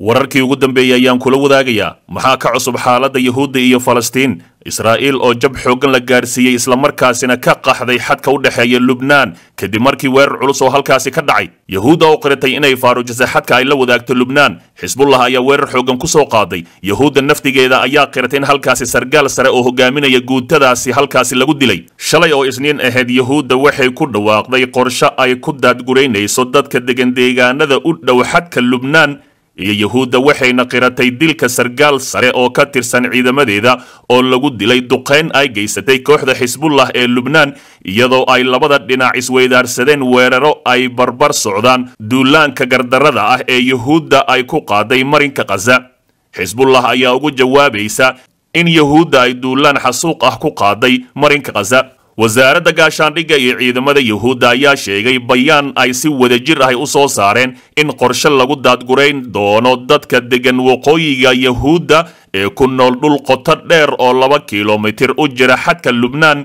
wararkii ugu dambeeyey ayaan kula wadaagayaa maxaa ka cusub xaaladda yuhuudda iyo falastiin israa'iil oo jab xooggan la gaadhsiiyey islamarkaasina ka qaxday xadka u dhexeeya lubnaan kadib markii weerar culus oo halkaasi ka dhacay yuhuudda oo qiratay inay faarujisay xadka ay la wadaagto lubnaan xisbullah ayaa weerar xooggan ku soo qaaday yuhuudda naftigeeda ayaa qiratay in halkaasi sargaal sare oo hogaaminaya guutadaasi halkaasi lagu dilay shalay oo isniin ahayd yuhuudda waxay ku dhawaaqday qorsho ay ku daadguraynayso dadka degan deegaanada u dhow xadka lubnaan iyo yuhuudda waxayna qiratay dilka sargaal sare oo ka tirsan ciidamadeeda oo lagu dilay duqeyn ay geysatay kooxda xisbullah ee lubnaan iyadoo ay labada dhinac isweydaarsadeen weeraro ay barbar socdaan duulaanka gardarrada ah ee yuhuudda ay ku qaaday marinka khaza xisbullah ayaa ugu jawaabaysa in yuhuudda ay duulaan xasuuq ah ku qaaday marinka khaza wasaaradda gaashaandhigga iyo ciidamada yuhuudda ayaa sheegay bayaan ay si wada jir ahy u soo saareen in qorshe lagu daadgurayn doono dadka degan waqooyiga yuhuudda ee ku nool dhul qoto dheer oo laba kilomitir u jira xadka lubnaan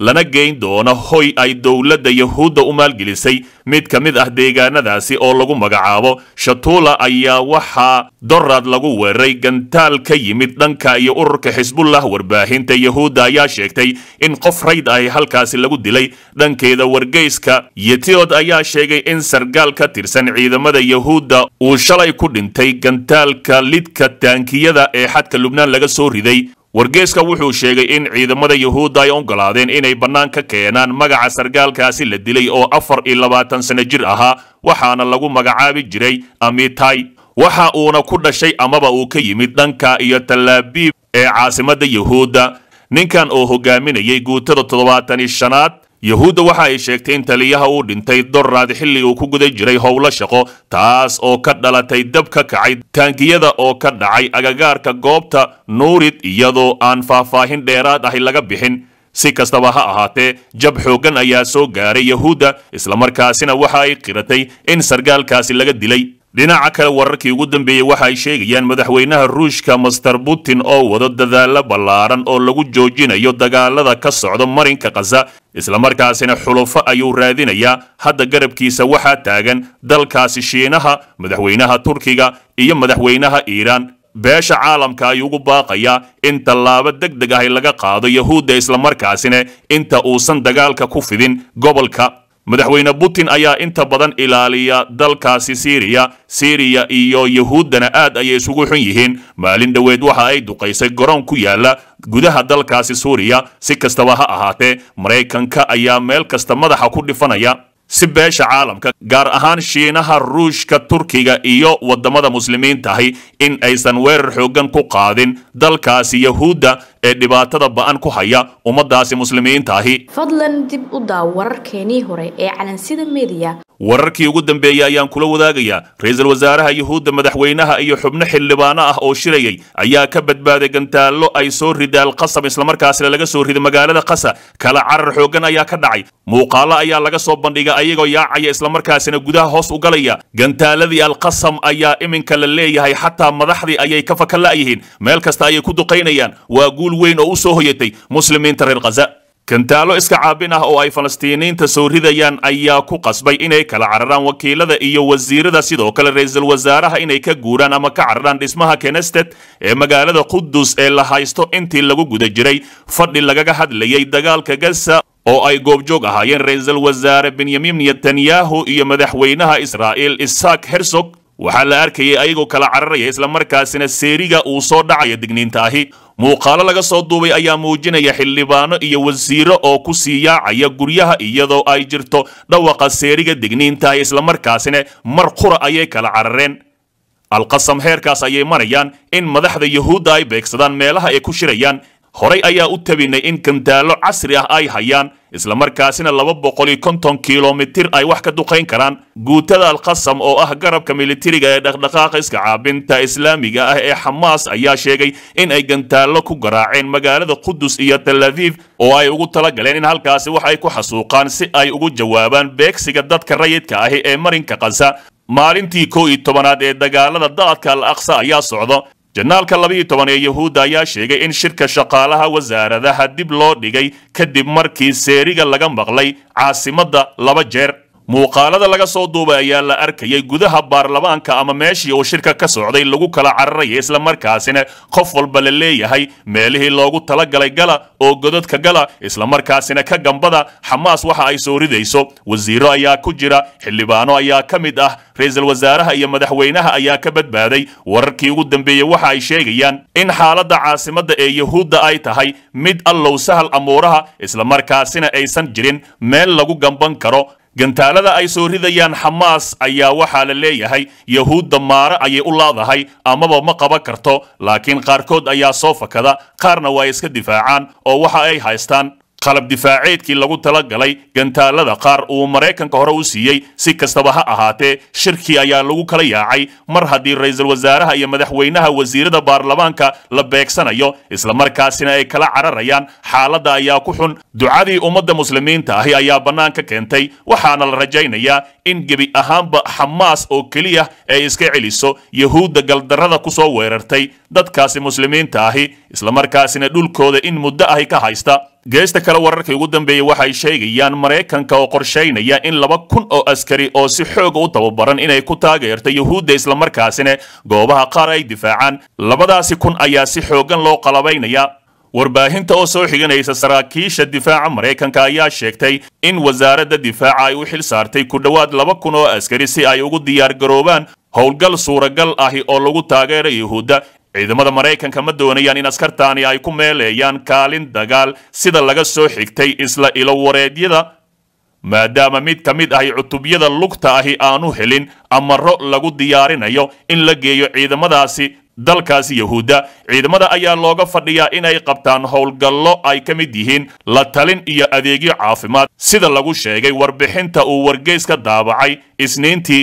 lana geyn doono hoy ay dowladda yahuudda u maalgelisay mid ka mid ah deegaanadaasi oo lagu magacaabo shatuula ayaa waxaa doraad lagu weeray gantaal ka yimid dhanka iyo ururka xisbullah warbaahinta yahuudda ayaa sheegtay in qof rayd ah halkaasi lagu dilay dhankeeda wargeyska yetiod ayaa sheegay in sargaal ka tirsan ciidamada yahuudda uu shalay ku dhintay gantaalka lidka taankiyada ee xadka lubnaan laga soo riday wargeeska wuxuu sheegay in ciidamada yahuudda ay ogolaadeen inay bannaan ka keenaan magaca sargaalkaasi la dilay oo afar iyo labaatan sano jir ahaa waxaana lagu magacaabi jiray amitai waxa uuna ku dhashay amaba uu ka yimid dhanka iyo tallaabiib ee caasimadda yuhuudda ninkan oo hogaaminayay guutada toddobaatan iyo shanaad yahuudda waxa ay sheegtay in taliyaha uu dhintay dorraad xilli uu ku guda jiray howlo shaqo taas oo ka dhalatay dab ka kacay taangiyada oo ka dhacay agagaarka goobta nuurid iyadoo aan faahfaahin dheeraad ahi laga bixin si kastaba ha ahaatee jab xooggan ayaa soo gaaray yahuudda isla markaasina waxa ay qiratay in sargaalkaasi laga dilay dhinaca kale wararkii ugu dambeeyey waxa ay sheegayaan madaxweynaha ruushka master putin oo wado dadaallo ballaaran oo lagu joojinayo dagaalada ka socda marinka khaza islamarkaasina xulufo ayuu raadinayaa hadda garabkiisa waxaa taagan dalkaasi shiinaha madaxweynaha turkiga iyo madaxweynaha iiraan beesha caalamka ayuu ugu baaqayaa in tallaabo deg deg ahy laga qaado yahuudda islamarkaasina inta uusan dagaalka ku fidin gobolka madaxweyne putin ayaa inta badan ilaaliya dalkaasi siriya siiriya iyo yuhuuddana aad ayay isugu xun yihiin maalin dhoweed waxa ay duqaysay garoon ku yaala gudaha dalkaasi suuriya si kastaba ha ahaatee maraykanka ayaa meel kasta madaxa ku dhifanaya si beesha caalamka gaar ahaan shiinaha ruushka turkiga iyo waddamada muslimiin tahay in aysan weerar xooggan ku qaadin dalkaasi yahuudda ee dhibaatada ba-an ku haya ummadaasi ahi fadlan dib u daaw wararkeenii hore ee calansida mediya wararkii ugu dambeeyey ayaan kula wadaagayaa ra-iisul wasaaraha yuhuudda madaxweynaha iyo xubno xildhibaano ah oo shirayay ayaa ka badbaaday gantaallo ay soo ridaal qasab islamarkaasina laga soo riday magaalada qasa kala carar xooggan ayaa ka dhacay muuqaalo ayaa laga soo bandhigay ayagoo yaacaya islamarkaasina gudaha hoos u galaya gantaaladii alqasam ayaa iminka la leeyahay xataa madaxdii ayay ka fakala yihiin meel kasta ayay ku duqaynayaan waa guul weyn oo u soo hoyatay muslimiinta reer khaza kantaalo iska caabin ah oo ay falastiiniinta soo ridayaan ayaa ku qasbay inay kala cararaan wakiilada iyo wasiirada sidoo kale ra-iisul wasaaraha inay ka guuraan ama ka cararaan dhismaha kenestet ee magaalada qudus ee la haysto intii lagu guda jiray fadhi lagaga hadlayay dagaalka gaza oo ay goobjoog ahaayeen ra-iisul wasaare benyamin netanyahu iyo madaxweynaha israa'il isaak hersog waxaa la arkayay ayagoo kala cararaya islamarkaasina seeriga uu soo dhacaya digniinta ahi muuqaalo laga soo duubay ayaa muujinaya xildhibaano iyo wasiiro oo ku sii yaacaya guryaha iyadoo ay jirto dhawaqa seeriga digniinta ahi islamarkaasina mar qura ayay kala carareen alqasam heerkaas ayay marayaan in madaxda yuhuudda ay beegsadaan meelaha ay ku shirayaan horay ayaa u tabinay in gandaallo casri ah ay hayaan isla markaasina laba boqol iyo konton kilomitir ay wax ka duqayn karaan guutada alkhasam oo ah garabka militariga ee dhaqdhaqaaqa caabinta islaamiga ah ee xamaas ayaa sheegay in ay gantaallo ku garaaceen magaalada qudus iyo talaviif oo ay ugu tala galeen in halkaasi wax ay ku xasuuqaan si ay ugu jawaabaan beegsiga dadka rayidka ahi ee marinka khaza maalintii kow iyo tobanaad ee dagaalada da al aqsa ayaa socda janaalka labaiyo toban ee yuhuudda ayaa sheegay in shirka shaqaalaha wasaaradaha dib loo dhigay kadib markii seeriga laga maqlay caasimadda laba jeer muuqaalada laga soo duubay ayaa la arkayay gudaha baarlamaanka ama meeshii uu shirka ka socday lagu kala cararayo islamarkaasina qof walba la leeyahay meelihii loogu talagalay gala oo godadka gala isla markaasina ka gambada xamaas waxa ay soo ridayso wasiiro ayaa ku jira xildhibaano ayaa ka mid ah ra-iisul wasaaraha iyo madaxweynaha ayaa ka badbaaday wararkii ugu dambeeyey waxa ay sheegayaan in xaaladda caasimadda ee yahuudda ay tahay mid allow sahal amuuraha isla markaasina aysan jirin meel lagu gamban karo gantaalada ay soo ridayaan xamaas ayaa waxaa la leeyahay yahuudda maare ayay u laadahay amaba ma qaban karto laakiin qaarkood ayaa soo fakada qaarna waa iska difaacaan oo waxa ay haystaan qalab difaaceedkii lagu tala galay gantaalada qaar uu maraykanka hore u siiyey si kastaba ha ahaatee shirkii ayaa lagu kala yaacay mar haddii ra'iisul wasaaraha iyo madaxweynaha wasiirada baarlamaanka la beegsanayo islamarkaasina ay kala cararayaan xaaladda ayaa ku xun ducadii ummadda muslimiinta ahi ayaa bannaanka keentay waxaana la rajaynayaa in gebi ahaanba xamaas oo keliya ay iska celiso yahuudda galdarrada ku soo weerartay dadkaasi muslimiinta ahi islamarkaasina dhulkooda in muddo ahi ka haysta geesta kale wararkai ugu dambeeyey waxay sheegayaan maraykanka oo qorshaynaya in laba kun oo askari oo si xooga u tababaran inay ku taageerto yuhuudda islamarkaasina goobaha qaar ay difaacaan labadaasi kun ayaa si xooggan loo qalabaynayaa warbaahinta oo soo xiganaysa saraakiisha difaaca maraykanka ayaa sheegtay in wasaaradda difaaca ay u xil saartay ku dhowaad laba kun oo askari si ay ugu diyaargaroobaan howlgal suuragal ahi oo lagu taageera yuhuudda ciidamada maraykanka ma doonayaan in askartaani ay ku meeleeyaan kaalin dagaal sida laga soo xigtay isla ilowareedyada maadaama mid ka mid ahi cutubyada lugta ahi aanu helin amaro lagu diyaarinayo in la geeyo ciidamadaasi dalkaas yahuudda ciidamada ayaa looga fadhiyaa inay qabtaan howlgallo ay ka mid yihiin la talin iyo adeegyo caafimaad sida lagu sheegay warbixinta uu wargeyska daabacay isniintii